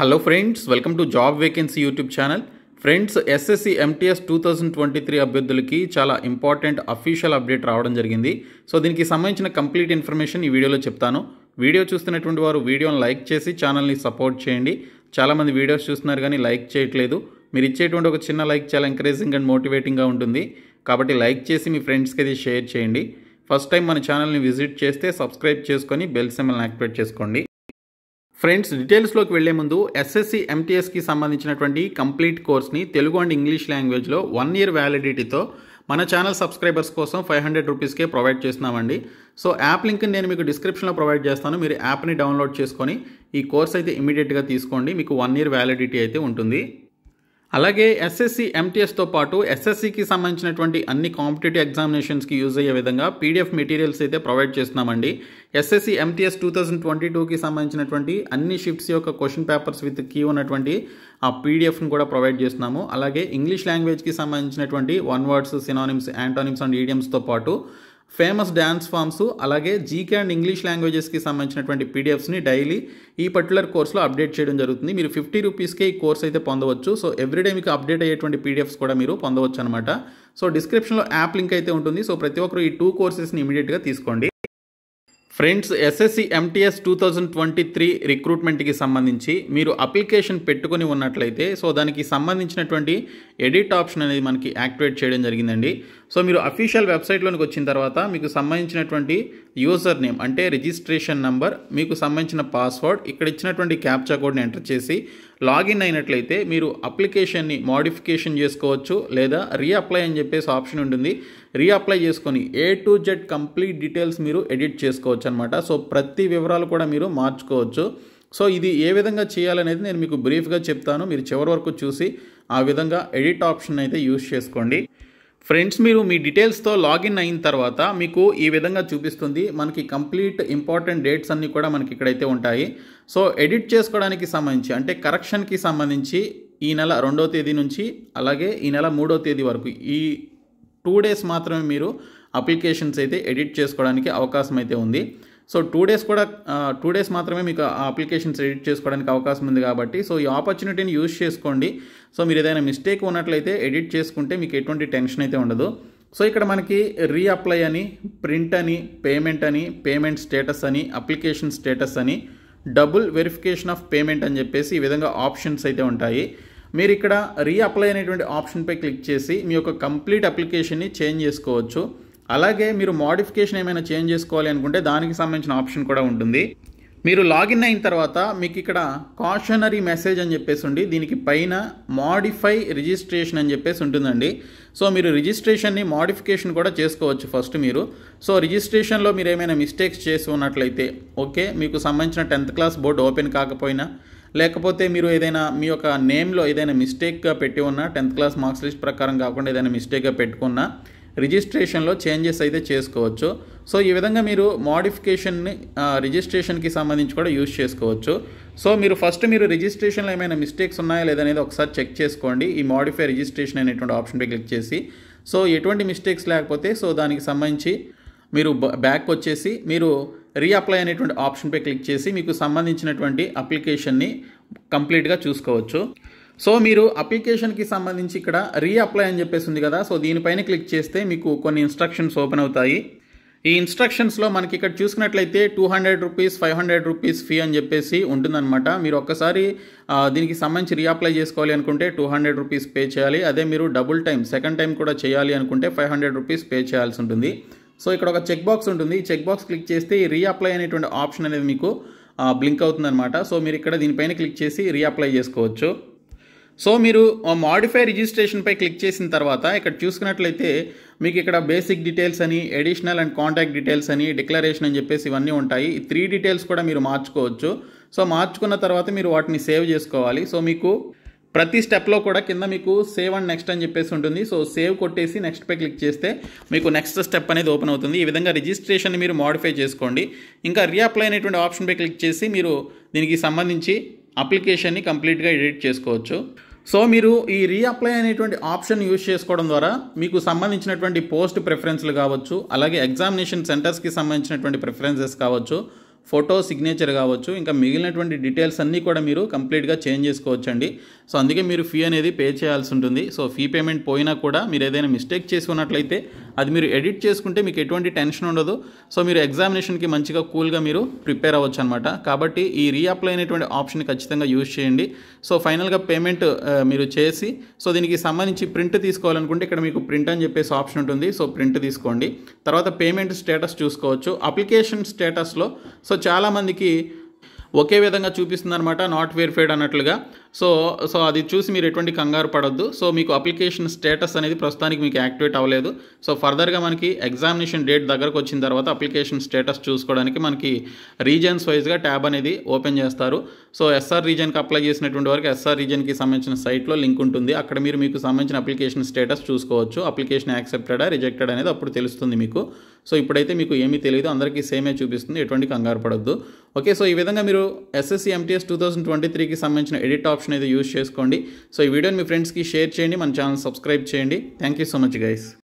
hello friends welcome to job vacancy YouTube channel friends SSC MTS two thousand twenty three అభ్యర్థులకి చాలా important official update రావడం జరిగింది so దీనికి సంబంధించిన complete information ఈ వీడియోలో చెప్తాను వీడియో చూస్తున్నటువంటి వారు వీడియోని లైక్ చేసి ఛానల్ని సపోర్ట్ చేయండి చాలామంది వీడియోస్ చూస్తున్నారు కానీ లైక్ చేయట్లేదు మీరు ఇచ్చేటువంటి ఒక చిన్న లైక్ చాలా ఎంకరేజింగ్ అండ్ మోటివేటింగ్గా ఉంటుంది కాబట్టి లైక్ చేసి మీ ఫ్రెండ్స్కి అది షేర్ చేయండి ఫస్ట్ టైం మన ఛానల్ని విజిట్ చేస్తే సబ్స్క్రైబ్ చేసుకొని బెల్ సెమల్ని యాక్టివేట్ చేసుకోండి ఫ్రెండ్స్ డీటెయిల్స్లోకి వెళ్లే ముందు ఎస్ఎస్సి ఎంటీఎస్కి సంబంధించినటువంటి కంప్లీట్ కోర్స్ని తెలుగు అండ్ ఇంగ్లీష్ లాంగ్వేజ్లో వన్ ఇయర్ వ్యాలిడిటీతో మన ఛానల్ సబ్స్క్రైబర్స్ కోసం ఫైవ్ హండ్రెడ్ రూపీస్కే ప్రొవైడ్ చేస్తున్నామండి సో యాప్ లింక్ నేను మీకు డిస్క్రిప్షన్లో ప్రొవైడ్ చేస్తాను మీరు యాప్ని డౌన్లోడ్ చేసుకొని ఈ కోర్స్ అయితే ఇమీడియట్గా తీసుకోండి మీకు వన్ ఇయర్ వ్యాలిడిటీ అయితే ఉంటుంది అలాగే ఎస్ఎస్సి ఎంటీఎస్తో పాటు ఎస్ఎస్సికి సంబంధించినటువంటి అన్ని కాంపిటేటివ్ ఎగ్జామినేషన్స్కి యూజ్ అయ్యే విధంగా పీడిఎఫ్ మెటీరియల్స్ అయితే ప్రొవైడ్ చేస్తున్నామండి SSC MTS two thousand twenty టూకి సంబంధించినటువంటి అన్ని షిఫ్ట్స్ యొక్క క్వశ్చన్ పేపర్స్ విత్ కీ ఉన్నటువంటి ఆ పీడిఎఫ్ను కూడా ప్రొవైడ్ చేస్తున్నాము అలాగే ఇంగ్లీష్ లాంగ్వేజ్కి సంబంధించినటువంటి one words synonyms antonyms and ఈడియమ్స్తో పాటు ఫేమస్ డ్యాన్స్ ఫామ్స్ అలాగే జీకే అండ్ ఇంగ్లీష్ లాంగ్వేజెస్కి సంబంధించినటువంటి పీడిఎఫ్స్ని డైలీ ఈ పర్టికులర్ కోర్స్లో అప్డేట్ చేయడం జరుగుతుంది మీరు ఫిఫ్టీ రూపీస్కే ఈ కోర్స్ అయితే పొందవచ్చు సో ఎవ్రీడే మీకు అప్డేట్ అయ్యేటువంటి పీడిఎఫ్స్ కూడా మీరు పొందవచ్చు అనమాట సో డిస్క్రిప్షన్లో యాప్ లింక్ అయితే ఉంటుంది సో ప్రతి ఒక్కరు ఈ టూ కోర్సెస్ని ఇమీడియట్గా తీసుకోండి friends SSC MTS two thousand twenty three రిక్రూట్మెంట్కి సంబంధించి మీరు అప్లికేషన్ పెట్టుకుని ఉన్నట్లయితే సో దానికి సంబంధించినటువంటి ఎడిట్ ఆప్షన్ అనేది మనకి యాక్టివేట్ చేయడం జరిగిందండి సో మీరు అఫీషియల్ వెబ్సైట్లోనికి వచ్చిన తర్వాత మీకు సంబంధించినటువంటి యూజర్ నేమ్ అంటే రిజిస్ట్రేషన్ నంబర్ మీకు సంబంధించిన పాస్వర్డ్ ఇక్కడ ఇచ్చినటువంటి క్యాప్చా కోడ్ని ఎంటర్ చేసి లాగిన్ అయినట్లయితే మీరు అప్లికేషన్ని మాడిఫికేషన్ చేసుకోవచ్చు లేదా రీఅప్లై అని చెప్పేసి ఆప్షన్ ఉంటుంది రీఅప్లై చేసుకొని A to Z complete details మీరు ఎడిట్ చేసుకోవచ్చు అనమాట సో ప్రతి వివరాలు కూడా మీరు మార్చుకోవచ్చు సో ఇది ఏ విధంగా చేయాలనేది నేను మీకు బ్రీఫ్గా చెప్తాను మీరు చివరి వరకు చూసి ఆ విధంగా ఎడిట్ ఆప్షన్ అయితే యూస్ చేసుకోండి ఫ్రెండ్స్ మీరు మీ డీటెయిల్స్తో లాగిన్ అయిన తర్వాత మీకు ఈ విధంగా చూపిస్తుంది మనకి కంప్లీట్ ఇంపార్టెంట్ డేట్స్ అన్నీ కూడా మనకి ఇక్కడైతే ఉంటాయి సో ఎడిట్ చేసుకోవడానికి సంబంధించి అంటే కరెక్షన్కి సంబంధించి ఈ నెల రెండో తేదీ నుంచి అలాగే ఈ నెల మూడో తేదీ వరకు ఈ టూ డేస్ మాత్రమే మీరు అప్లికేషన్స్ అయితే ఎడిట్ చేసుకోవడానికి అవకాశం అయితే ఉంది సో టూ డేస్ కూడా టూ డేస్ మాత్రమే మీకు ఆ అప్లికేషన్స్ ఎడిట్ చేసుకోవడానికి అవకాశం ఉంది కాబట్టి సో ఈ ఆపర్చునిటీని యూజ్ చేసుకోండి సో మీరు ఏదైనా మిస్టేక్ ఉన్నట్లయితే ఎడిట్ చేసుకుంటే మీకు ఎటువంటి టెన్షన్ అయితే ఉండదు సో ఇక్కడ మనకి రీఅప్లై అని ప్రింట్ అని పేమెంట్ అని పేమెంట్ స్టేటస్ అని అప్లికేషన్ స్టేటస్ అని డబుల్ వెరిఫికేషన్ ఆఫ్ పేమెంట్ అని చెప్పేసి ఈ విధంగా ఆప్షన్స్ అయితే ఉంటాయి మీరు ఇక్కడ రీఅప్లై అనేటువంటి ఆప్షన్పై క్లిక్ చేసి మీ యొక్క కంప్లీట్ అప్లికేషన్ని చేంజ్ చేసుకోవచ్చు అలాగే మీరు మోడిఫికేషన్ ఏమైనా చేంజ్ చేసుకోవాలి అనుకుంటే దానికి సంబంధించిన ఆప్షన్ కూడా ఉంటుంది మీరు లాగిన్ అయిన తర్వాత మీకు ఇక్కడ కాషనరీ మెసేజ్ అని చెప్పేసి ఉండి దీనికి పైన మాడిఫై రిజిస్ట్రేషన్ అని చెప్పేసి ఉంటుందండి సో మీరు రిజిస్ట్రేషన్ని మాడిఫికేషన్ కూడా చేసుకోవచ్చు ఫస్ట్ మీరు సో రిజిస్ట్రేషన్లో మీరు ఏమైనా మిస్టేక్స్ చేసి ఉన్నట్లయితే ఓకే మీకు సంబంధించిన టెన్త్ క్లాస్ బోర్డు ఓపెన్ కాకపోయినా లేకపోతే మీరు ఏదైనా మీ యొక్క నేమ్లో ఏదైనా మిస్టేక్గా పెట్టి ఉన్నా టెన్త్ క్లాస్ మార్క్స్ లిస్ట్ ప్రకారం కాకుండా ఏదైనా మిస్టేక్గా పెట్టుకున్నా రిజిస్ట్రేషన్లో చేంజెస్ అయితే చేసుకోవచ్చు సో ఈ విధంగా మీరు మోడిఫికేషన్ని రిజిస్ట్రేషన్కి సంబంధించి కూడా యూజ్ చేసుకోవచ్చు సో మీరు ఫస్ట్ మీరు రిజిస్ట్రేషన్లో ఏమైనా మిస్టేక్స్ ఉన్నాయా లేదనేది ఒకసారి చెక్ చేసుకోండి ఈ మోడిఫై రిజిస్ట్రేషన్ అనేటువంటి ఆప్షన్పై క్లిక్ చేసి సో ఎటువంటి మిస్టేక్స్ లేకపోతే సో దానికి సంబంధించి మీరు బ్యాక్ వచ్చేసి మీరు రీఅప్లై అనేటువంటి ఆప్షన్పై క్లిక్ చేసి మీకు సంబంధించినటువంటి అప్లికేషన్ని కంప్లీట్గా చూసుకోవచ్చు సో మీరు అప్లికేషన్కి సంబంధించి ఇక్కడ రీఅప్లై అని చెప్పేసి ఉంది కదా సో దీనిపైన క్లిక్ చేస్తే మీకు కొన్ని ఇన్స్ట్రక్షన్స్ ఓపెన్ అవుతాయి ఈ ఇన్స్ట్రక్షన్స్లో మనకి ఇక్కడ చూసుకున్నట్లయితే two hundred rupees five hundred rupees fee అని చెప్పేసి ఉంటుందన్నమాట మీరు ఒక్కసారి దీనికి సంబంధించి రీఅప్లై చేసుకోవాలి అనుకుంటే టూ హండ్రెడ్ రూపీస్ పే చేయాలి అదే మీరు డబుల్ టైం సెకండ్ టైం కూడా చేయాలి అనుకుంటే ఫైవ్ హండ్రెడ్ రూపీస్ పే చేయాల్సి ఉంటుంది సో ఇక్కడ ఒక చెక్ బాక్స్ ఉంటుంది ఈ చెక్ బాక్స్ క్లిక్ చేస్తే ఈ రీఅప్లై అనేటువంటి ఆప్షన్ అనేది మీకు బ్లింక్ అవుతుందన్నమాట సో మీరు ఇక్కడ దీనిపైన క్లిక్ చేసి రీఅప్లై చేసుకోవచ్చు సో మీరు మాడిఫై రిజిస్ట్రేషన్పై క్లిక్ చేసిన తర్వాత ఇక్కడ చూసుకున్నట్లయితే మీకు ఇక్కడ బేసిక్ డీటెయిల్స్ అని ఎడిషనల్ అండ్ కాంటాక్ట్ డీటెయిల్స్ అని డిక్లరేషన్ అని చెప్పేసి ఇవన్నీ ఉంటాయి ఈ త్రీ డీటెయిల్స్ కూడా మీరు మార్చుకోవచ్చు సో మార్చుకున్న తర్వాత మీరు వాటిని సేవ్ చేసుకోవాలి సో మీకు ప్రతి స్టెప్లో కూడా కింద మీకు సేవ్ అండ్ నెక్స్ట్ అని చెప్పేసి ఉంటుంది సో సేవ్ కొట్టేసి నెక్స్ట్పై క్లిక్ చేస్తే మీకు నెక్స్ట్ స్టెప్ అనేది ఓపెన్ అవుతుంది ఈ విధంగా రిజిస్ట్రేషన్ మీరు మాడిఫై చేసుకోండి ఇంకా రీఅప్లై అనేటువంటి ఆప్షన్పై క్లిక్ చేసి మీరు దీనికి సంబంధించి అప్లికేషన్ని కంప్లీట్గా ఎడిట్ చేసుకోవచ్చు సో మీరు ఈ రీఅప్లై అనేటువంటి ఆప్షన్ యూజ్ చేసుకోవడం ద్వారా మీకు సంబంధించినటువంటి పోస్ట్ ప్రిఫరెన్స్లు కావచ్చు అలాగే ఎగ్జామినేషన్ సెంటర్స్కి సంబంధించినటువంటి ప్రిఫరెన్సెస్ కావచ్చు ఫోటో సిగ్నేచర్ కావచ్చు ఇంకా మిగిలినటువంటి డీటెయిల్స్ అన్నీ కూడా మీరు కంప్లీట్గా చేంజ్ చేసుకోవచ్చండి సో అందుకే మీరు ఫీ అనేది పే చేయాల్సి ఉంటుంది సో ఫీ పేమెంట్ పోయినా కూడా మీరు ఏదైనా మిస్టేక్ చేసి ఉన్నట్లయితే అది మీరు ఎడిట్ చేసుకుంటే మీకు ఎటువంటి టెన్షన్ ఉండదు సో మీరు ఎగ్జామినేషన్కి మంచిగా కూల్గా మీరు ప్రిపేర్ అవ్వచ్చు అనమాట కాబట్టి ఈ రీఅప్లై అయినటువంటి ఆప్షన్ ఖచ్చితంగా యూజ్ చేయండి సో ఫైనల్గా పేమెంట్ మీరు చేసి సో దీనికి సంబంధించి ప్రింట్ తీసుకోవాలనుకుంటే ఇక్కడ మీకు ప్రింట్ అని చెప్పేసి ఆప్షన్ ఉంటుంది సో ప్రింట్ తీసుకోండి తర్వాత పేమెంట్ స్టేటస్ చూసుకోవచ్చు అప్లికేషన్ స్టేటస్లో సో చాలామందికి ఒకే విధంగా చూపిస్తుంది అనమాట నాట్ వెరిఫైడ్ అన్నట్లుగా సో సో అది చూసి మీరు ఎటువంటి కంగారు పడొద్దు సో మీకు అప్లికేషన్ స్టేటస్ అనేది ప్రస్తుతానికి మీకు యాక్టివేట్ అవ్వలేదు సో ఫర్దర్గా మనకి ఎగ్జామినేషన్ డేట్ దగ్గరకు వచ్చిన తర్వాత అప్లికేషన్ స్టేటస్ చూసుకోవడానికి మనకి రీజన్స్ వైజ్గా ట్యాబ్ అనేది ఓపెన్ చేస్తారు సో ఎస్ఆర్ రీజన్కి అప్లై చేసినటువంటి వరకు ఎస్ఆర్ రీజన్కి సంబంధించిన సైట్లో లింక్ ఉంటుంది అక్కడ మీరు మీకు సంబంధించిన అప్లికేషన్ స్టేటస్ చూసుకోవచ్చు అప్లికేషన్ యాక్సెప్టెడా రిజెక్టెడ్ అనేది అప్పుడు తెలుస్తుంది మీకు సో ఇప్పుడైతే మీకు ఏమీ తెలియదు అందరికీ సేమే చూపిస్తుంది ఎటువంటి కంగారు పడొద్దు ఓకే సో ఈ విధంగా మీరు SSC MTS two thousand twenty త్రీకి సంబంధించిన ఎడిట్ ఆఫ్ ఆప్షన్ అయితే యూజ్ చేసుకోండి సో ఈ వీడియోని మీ ఫ్రెండ్స్కి షేర్ చేయండి మన ఛానల్ సబ్స్క్రైబ్ చేయండి thank you so much guys